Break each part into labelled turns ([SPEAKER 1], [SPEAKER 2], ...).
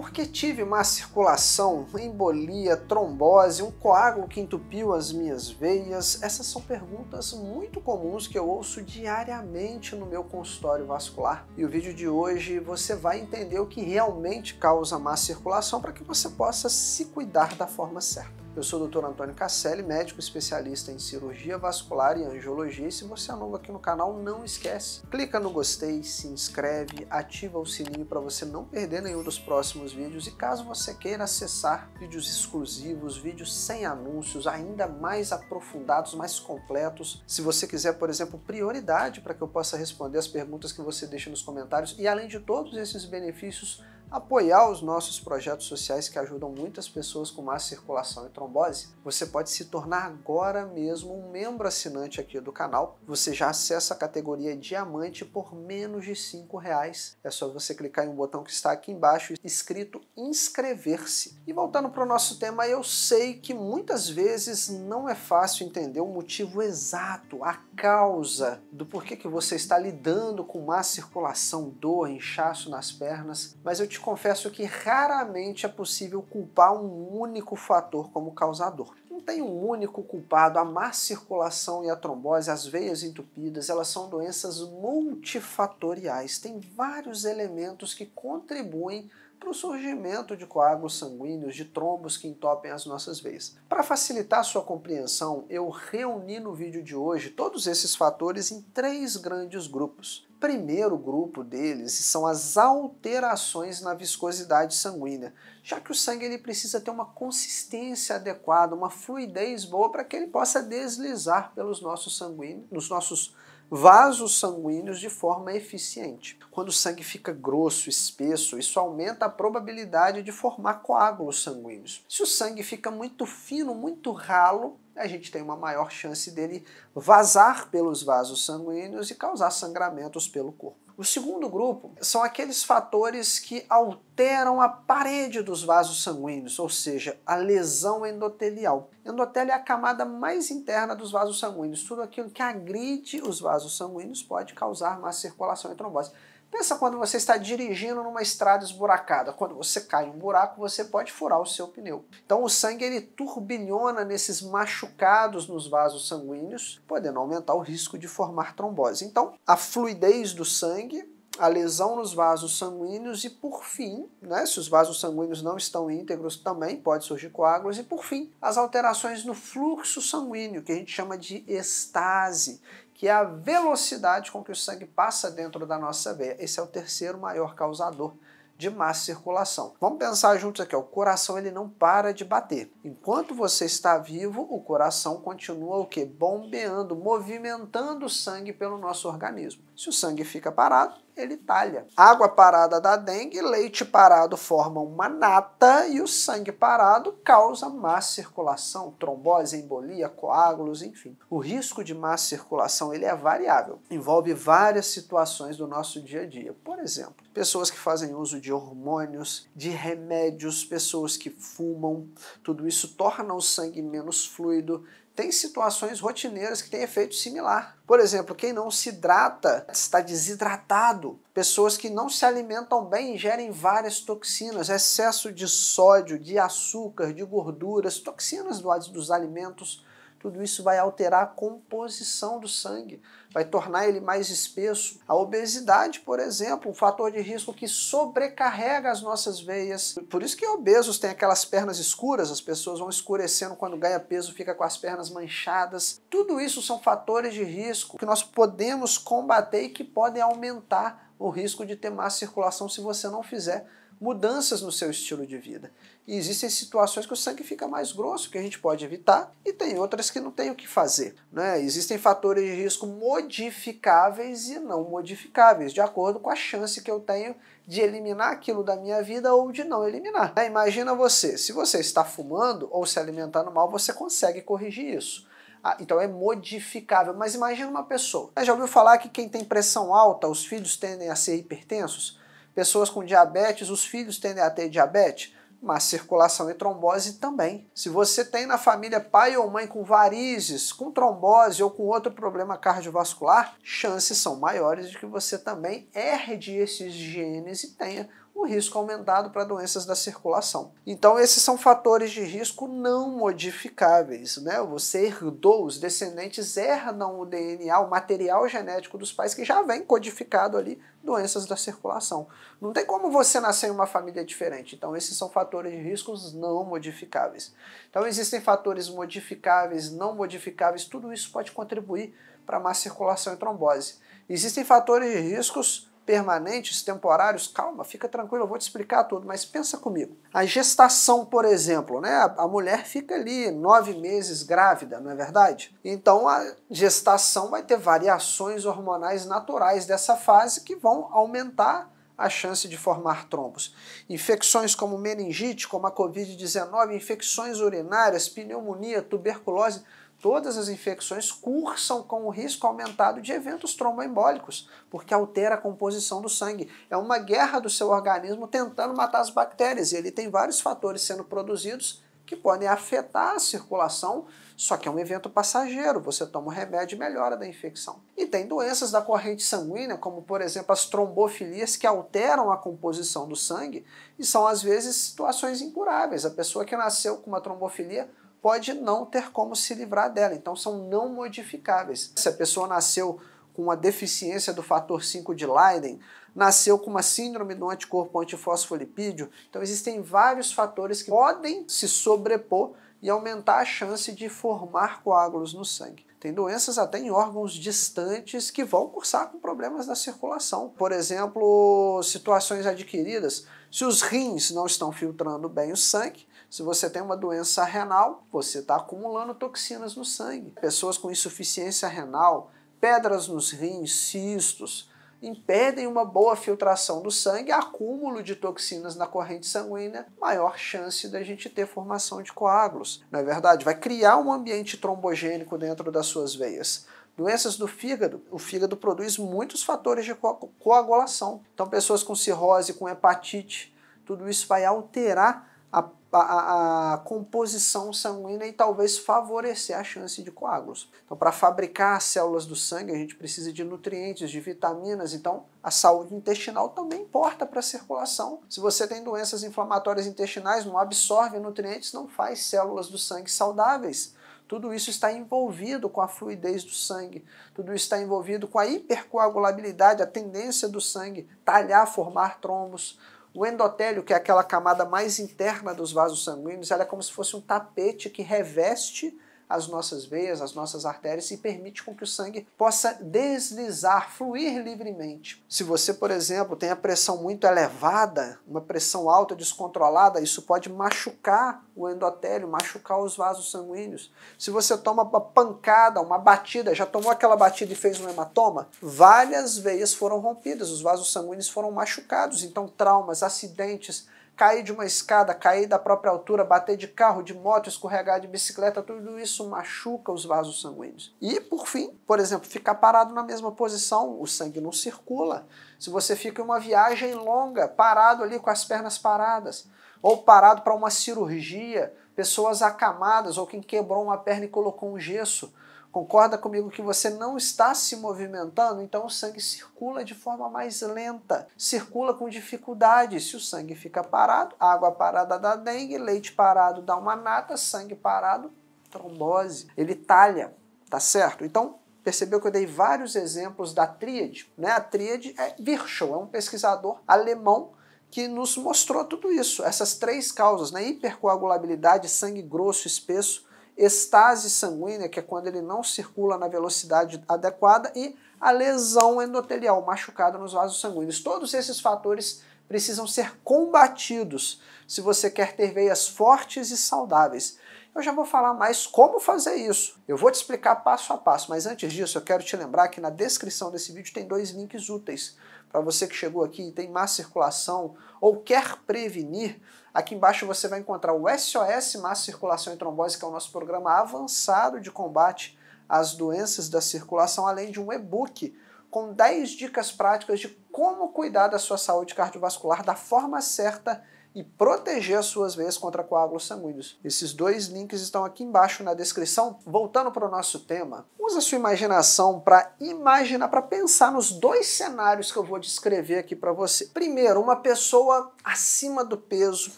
[SPEAKER 1] porque tive má circulação, embolia, trombose, um coágulo que entupiu as minhas veias? Essas são perguntas muito comuns que eu ouço diariamente no meu consultório vascular. E o vídeo de hoje você vai entender o que realmente causa má circulação para que você possa se cuidar da forma certa. Eu sou o Dr. Antônio Casselli, médico especialista em cirurgia vascular e angiologia. E se você é novo aqui no canal, não esquece, clica no gostei, se inscreve, ativa o sininho para você não perder nenhum dos próximos vídeos. E caso você queira acessar vídeos exclusivos, vídeos sem anúncios, ainda mais aprofundados, mais completos, se você quiser, por exemplo, prioridade para que eu possa responder as perguntas que você deixa nos comentários e além de todos esses benefícios, apoiar os nossos projetos sociais que ajudam muitas pessoas com má circulação e trombose, você pode se tornar agora mesmo um membro assinante aqui do canal. Você já acessa a categoria Diamante por menos de R$ reais. É só você clicar em um botão que está aqui embaixo escrito inscrever-se. E voltando para o nosso tema, eu sei que muitas vezes não é fácil entender o motivo exato, a causa do porquê que você está lidando com má circulação, dor, inchaço nas pernas, mas eu te confesso que raramente é possível culpar um único fator como causador. Não tem um único culpado. A má circulação e a trombose, as veias entupidas, elas são doenças multifatoriais. Tem vários elementos que contribuem para o surgimento de coágulos sanguíneos, de trombos que entopem as nossas veias. Para facilitar sua compreensão, eu reuni no vídeo de hoje todos esses fatores em três grandes grupos primeiro grupo deles são as alterações na viscosidade sanguínea, já que o sangue ele precisa ter uma consistência adequada, uma fluidez boa para que ele possa deslizar pelos nossos sanguíneos, nos nossos vasos sanguíneos de forma eficiente. Quando o sangue fica grosso, espesso, isso aumenta a probabilidade de formar coágulos sanguíneos. Se o sangue fica muito fino, muito ralo, a gente tem uma maior chance dele vazar pelos vasos sanguíneos e causar sangramentos pelo corpo. O segundo grupo são aqueles fatores que alteram a parede dos vasos sanguíneos, ou seja, a lesão endotelial. Endotélio é a camada mais interna dos vasos sanguíneos. Tudo aquilo que agride os vasos sanguíneos pode causar má circulação e trombose. Pensa quando você está dirigindo numa estrada esburacada. Quando você cai em um buraco, você pode furar o seu pneu. Então o sangue ele turbilhona nesses machucados nos vasos sanguíneos, podendo aumentar o risco de formar trombose. Então, a fluidez do sangue a lesão nos vasos sanguíneos e, por fim, né, se os vasos sanguíneos não estão íntegros, também pode surgir coágulos, e, por fim, as alterações no fluxo sanguíneo, que a gente chama de estase, que é a velocidade com que o sangue passa dentro da nossa veia. Esse é o terceiro maior causador de má circulação. Vamos pensar juntos aqui, ó. o coração ele não para de bater. Enquanto você está vivo, o coração continua o que bombeando, movimentando o sangue pelo nosso organismo. Se o sangue fica parado, ele talha. Água parada dá dengue, leite parado forma uma nata e o sangue parado causa má circulação, trombose, embolia, coágulos, enfim. O risco de má circulação ele é variável, envolve várias situações do nosso dia a dia. Por exemplo, pessoas que fazem uso de hormônios, de remédios, pessoas que fumam, tudo isso torna o sangue menos fluido, tem situações rotineiras que têm efeito similar. Por exemplo, quem não se hidrata está desidratado. Pessoas que não se alimentam bem ingerem várias toxinas, excesso de sódio, de açúcar, de gorduras, toxinas dos alimentos tudo isso vai alterar a composição do sangue, vai tornar ele mais espesso. A obesidade, por exemplo, um fator de risco que sobrecarrega as nossas veias. Por isso que obesos têm aquelas pernas escuras, as pessoas vão escurecendo quando ganha peso, fica com as pernas manchadas. Tudo isso são fatores de risco que nós podemos combater e que podem aumentar o risco de ter má circulação se você não fizer mudanças no seu estilo de vida. E existem situações que o sangue fica mais grosso, que a gente pode evitar, e tem outras que não tem o que fazer. Né? Existem fatores de risco modificáveis e não modificáveis, de acordo com a chance que eu tenho de eliminar aquilo da minha vida ou de não eliminar. Né? Imagina você, se você está fumando ou se alimentando mal, você consegue corrigir isso. Ah, então é modificável. Mas imagina uma pessoa. Já ouviu falar que quem tem pressão alta, os filhos tendem a ser hipertensos? Pessoas com diabetes, os filhos tendem a ter diabetes? Má circulação e trombose também. Se você tem na família pai ou mãe com varizes, com trombose ou com outro problema cardiovascular, chances são maiores de que você também herde esses genes e tenha o risco aumentado para doenças da circulação. Então, esses são fatores de risco não modificáveis. Né? Você herdou, os descendentes herdam o DNA, o material genético dos pais que já vem codificado ali, doenças da circulação. Não tem como você nascer em uma família diferente. Então, esses são fatores de riscos não modificáveis. Então, existem fatores modificáveis, não modificáveis, tudo isso pode contribuir para má circulação e trombose. Existem fatores de riscos permanentes, temporários, calma, fica tranquilo, eu vou te explicar tudo, mas pensa comigo. A gestação, por exemplo, né? A mulher fica ali nove meses grávida, não é verdade? Então a gestação vai ter variações hormonais naturais dessa fase que vão aumentar a chance de formar trombos. Infecções como meningite, como a Covid-19, infecções urinárias, pneumonia, tuberculose Todas as infecções cursam com o risco aumentado de eventos tromboembólicos, porque altera a composição do sangue. É uma guerra do seu organismo tentando matar as bactérias, e ele tem vários fatores sendo produzidos que podem afetar a circulação, só que é um evento passageiro, você toma um remédio e melhora da infecção. E tem doenças da corrente sanguínea, como por exemplo as trombofilias, que alteram a composição do sangue e são às vezes situações incuráveis. A pessoa que nasceu com uma trombofilia pode não ter como se livrar dela. Então são não modificáveis. Se a pessoa nasceu com uma deficiência do fator 5 de Leiden, nasceu com uma síndrome do anticorpo antifosfolipídio, então existem vários fatores que podem se sobrepor e aumentar a chance de formar coágulos no sangue. Tem doenças até em órgãos distantes que vão cursar com problemas da circulação. Por exemplo, situações adquiridas. Se os rins não estão filtrando bem o sangue, se você tem uma doença renal, você está acumulando toxinas no sangue. Pessoas com insuficiência renal, pedras nos rins, cistos, impedem uma boa filtração do sangue, acúmulo de toxinas na corrente sanguínea, maior chance da gente ter formação de coágulos. não é verdade, vai criar um ambiente trombogênico dentro das suas veias. Doenças do fígado, o fígado produz muitos fatores de co coagulação. Então, pessoas com cirrose, com hepatite, tudo isso vai alterar a a, a, composição sanguínea e talvez favorecer a chance de coágulos. Então, para fabricar as células do sangue, a gente precisa de nutrientes, de vitaminas, então a saúde intestinal também importa para a circulação. Se você tem doenças inflamatórias intestinais, não absorve nutrientes, não faz células do sangue saudáveis. Tudo isso está envolvido com a fluidez do sangue, tudo isso está envolvido com a hipercoagulabilidade, a tendência do sangue talhar, formar trombos. O endotélio, que é aquela camada mais interna dos vasos sanguíneos, ela é como se fosse um tapete que reveste as nossas veias, as nossas artérias e permite com que o sangue possa deslizar, fluir livremente. Se você, por exemplo, tem a pressão muito elevada, uma pressão alta descontrolada, isso pode machucar o endotélio, machucar os vasos sanguíneos. Se você toma uma pancada, uma batida, já tomou aquela batida e fez um hematoma, várias veias foram rompidas, os vasos sanguíneos foram machucados, então traumas, acidentes, cair de uma escada, cair da própria altura, bater de carro, de moto, escorregar de bicicleta, tudo isso machuca os vasos sanguíneos. E, por fim, por exemplo, ficar parado na mesma posição, o sangue não circula. Se você fica em uma viagem longa, parado ali com as pernas paradas, ou parado para uma cirurgia, pessoas acamadas, ou quem quebrou uma perna e colocou um gesso, Concorda comigo que você não está se movimentando, então o sangue circula de forma mais lenta, circula com dificuldade. Se o sangue fica parado, água parada dá dengue, leite parado dá uma nata, sangue parado, trombose. Ele talha, tá certo? Então, percebeu que eu dei vários exemplos da tríade, né? A tríade é Virchow, é um pesquisador alemão que nos mostrou tudo isso, essas três causas, né? Hipercoagulabilidade, sangue grosso, espesso, estase sanguínea, que é quando ele não circula na velocidade adequada, e a lesão endotelial, machucada nos vasos sanguíneos. Todos esses fatores precisam ser combatidos se você quer ter veias fortes e saudáveis. Eu já vou falar mais como fazer isso. Eu vou te explicar passo a passo, mas antes disso eu quero te lembrar que na descrição desse vídeo tem dois links úteis para você que chegou aqui e tem má circulação ou quer prevenir Aqui embaixo você vai encontrar o SOS Má Circulação e Trombose, que é o nosso programa avançado de combate às doenças da circulação, além de um e-book com 10 dicas práticas de como cuidar da sua saúde cardiovascular da forma certa e proteger as suas veias contra coágulos sanguíneos. Esses dois links estão aqui embaixo na descrição. Voltando para o nosso tema, usa sua imaginação para imaginar, para pensar nos dois cenários que eu vou descrever aqui para você. Primeiro, uma pessoa acima do peso,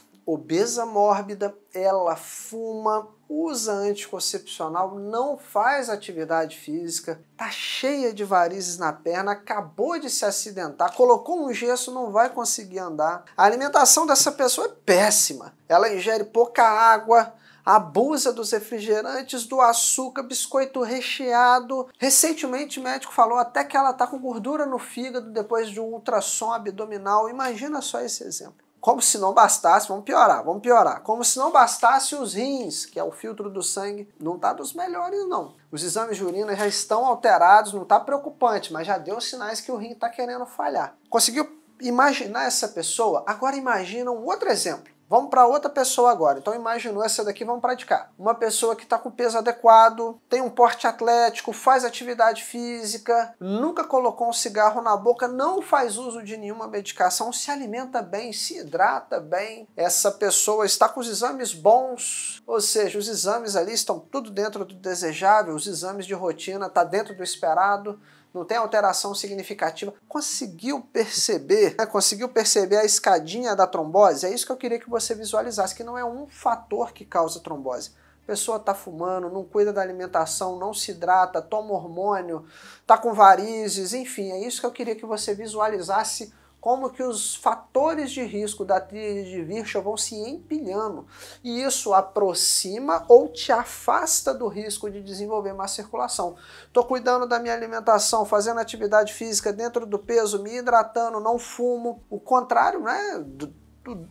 [SPEAKER 1] obesa mórbida, ela fuma, usa anticoncepcional, não faz atividade física, tá cheia de varizes na perna, acabou de se acidentar, colocou um gesso, não vai conseguir andar. A alimentação dessa pessoa é péssima. Ela ingere pouca água, abusa dos refrigerantes, do açúcar, biscoito recheado. Recentemente, o médico falou até que ela tá com gordura no fígado depois de um ultrassom abdominal. Imagina só esse exemplo. Como se não bastasse, vamos piorar, vamos piorar. Como se não bastasse os rins, que é o filtro do sangue, não está dos melhores, não. Os exames de urina já estão alterados, não está preocupante, mas já deu sinais que o rim está querendo falhar. Conseguiu imaginar essa pessoa? Agora imagina um outro exemplo. Vamos para outra pessoa agora. Então imaginou essa daqui, vamos praticar. Uma pessoa que está com peso adequado, tem um porte atlético, faz atividade física, nunca colocou um cigarro na boca, não faz uso de nenhuma medicação, se alimenta bem, se hidrata bem. Essa pessoa está com os exames bons, ou seja, os exames ali estão tudo dentro do desejável, os exames de rotina está dentro do esperado não tem alteração significativa. Conseguiu perceber, né? conseguiu perceber a escadinha da trombose? É isso que eu queria que você visualizasse, que não é um fator que causa trombose. pessoa está fumando, não cuida da alimentação, não se hidrata, toma hormônio, está com varizes, enfim, é isso que eu queria que você visualizasse como que os fatores de risco da tríade de Virchow vão se empilhando, e isso aproxima ou te afasta do risco de desenvolver má circulação. Estou cuidando da minha alimentação, fazendo atividade física dentro do peso, me hidratando, não fumo, o contrário, né?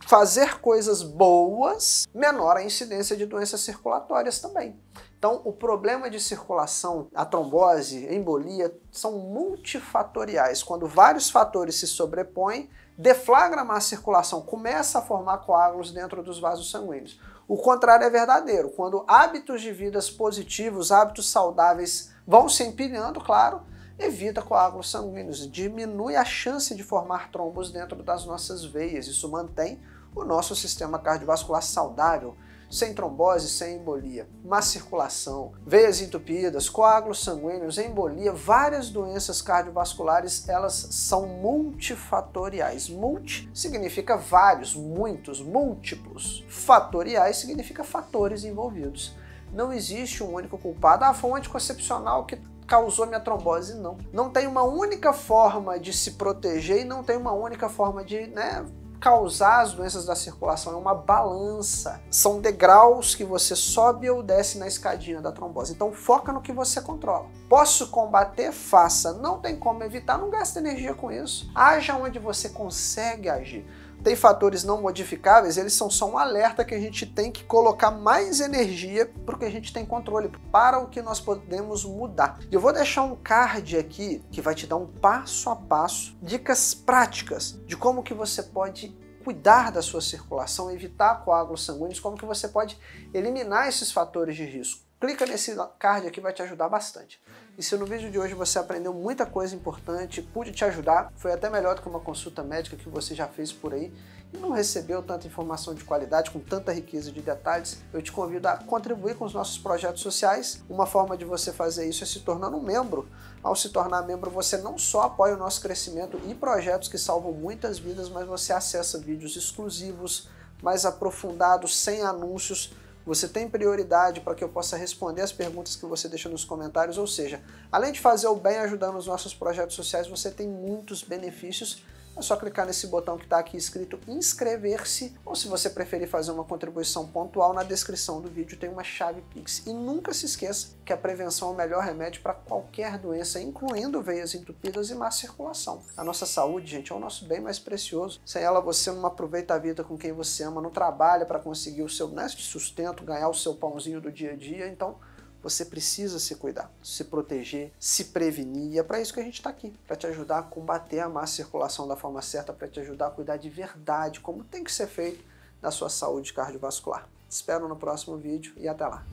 [SPEAKER 1] fazer coisas boas, menor a incidência de doenças circulatórias também. Então, o problema de circulação, a trombose, a embolia, são multifatoriais. Quando vários fatores se sobrepõem, deflagra má circulação, começa a formar coágulos dentro dos vasos sanguíneos. O contrário é verdadeiro. Quando hábitos de vidas positivos, hábitos saudáveis vão se empilhando, claro, evita coágulos sanguíneos, diminui a chance de formar trombos dentro das nossas veias. Isso mantém o nosso sistema cardiovascular saudável, sem trombose, sem embolia, má circulação, veias entupidas, coágulos sanguíneos, embolia, várias doenças cardiovasculares, elas são multifatoriais. Multi significa vários, muitos, múltiplos. Fatoriais significa fatores envolvidos. Não existe um único culpado. Ah, foi um anticoncepcional que causou minha trombose, não. Não tem uma única forma de se proteger e não tem uma única forma de, né, causar as doenças da circulação, é uma balança. São degraus que você sobe ou desce na escadinha da trombose. Então foca no que você controla. Posso combater? Faça. Não tem como evitar, não gaste energia com isso. Haja onde você consegue agir tem fatores não modificáveis, eles são só um alerta que a gente tem que colocar mais energia para o que a gente tem controle, para o que nós podemos mudar. Eu vou deixar um card aqui que vai te dar um passo a passo, dicas práticas de como que você pode cuidar da sua circulação, evitar coágulos sanguíneos, como que você pode eliminar esses fatores de risco clica nesse card aqui, vai te ajudar bastante. E se no vídeo de hoje você aprendeu muita coisa importante, pude te ajudar, foi até melhor do que uma consulta médica que você já fez por aí e não recebeu tanta informação de qualidade, com tanta riqueza de detalhes, eu te convido a contribuir com os nossos projetos sociais. Uma forma de você fazer isso é se tornando um membro. Ao se tornar membro, você não só apoia o nosso crescimento e projetos que salvam muitas vidas, mas você acessa vídeos exclusivos, mais aprofundados, sem anúncios, você tem prioridade para que eu possa responder as perguntas que você deixa nos comentários, ou seja, além de fazer o bem ajudando os nossos projetos sociais, você tem muitos benefícios é só clicar nesse botão que está aqui escrito inscrever-se, ou se você preferir fazer uma contribuição pontual, na descrição do vídeo tem uma chave Pix. E nunca se esqueça que a prevenção é o melhor remédio para qualquer doença, incluindo veias entupidas e má circulação. A nossa saúde, gente, é o nosso bem mais precioso. Sem ela você não aproveita a vida com quem você ama, não trabalha para conseguir o seu né, sustento, ganhar o seu pãozinho do dia a dia, então você precisa se cuidar, se proteger, se prevenir. E é para isso que a gente está aqui, para te ajudar a combater a má circulação da forma certa, para te ajudar a cuidar de verdade, como tem que ser feito na sua saúde cardiovascular. Te espero no próximo vídeo e até lá.